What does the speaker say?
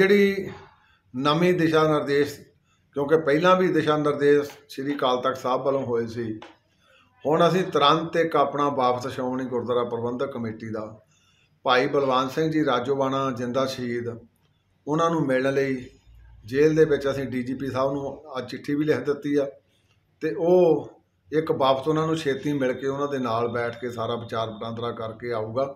ਜਿਹੜੀ ਨਵੀਂ ਦਿਸ਼ਾ ਨਿਰਦੇਸ਼ ਕਿਉਂਕਿ ਪਹਿਲਾਂ ਵੀ ਦਿਸ਼ਾ ਨਿਰਦੇਸ਼ ਸ੍ਰੀ ਕਾਲ ਤਖਤ ਸਾਹਿਬ ਵੱਲੋਂ ਹੋਏ ਸੀ ਹੁਣ ਅਸੀਂ ਤੁਰੰਤ ਇੱਕ ਆਪਣਾ ਵਾਪਸ ਸ਼੍ਰੋਮਣੀ ਗੁਰਦੁਆਰਾ ਪ੍ਰਬੰਧਕ ਕਮੇਟੀ ਦਾ ਭਾਈ ਬਲਵੰਤ ਸਿੰਘ ਜੀ ਰਾਜੋਵਾਣਾ ਜਿੰਦਾ ਸ਼ਹੀਦ ਉਹਨਾਂ ਨੂੰ ਮਿਲਣ ਲਈ ਜੇਲ੍ਹ ਦੇ ਵਿੱਚ ਅਸੀਂ ਡੀਜੀਪੀ ਸਾਹਿਬ ਨੂੰ ਅੱਜ ਚਿੱਠੀ ਵੀ ਲਿਖ ਦਿੱਤੀ ਆ ਤੇ ਉਹ ਇੱਕ ਵਾਪਸ ਉਹਨਾਂ ਨੂੰ ਛੇਤੀ ਮਿਲ ਕੇ ਉਹਨਾਂ ਦੇ ਨਾਲ ਬੈਠ ਕੇ ਸਾਰਾ ਵਿਚਾਰ ਵਟਾਂਦਰਾ ਕਰਕੇ ਆਊਗਾ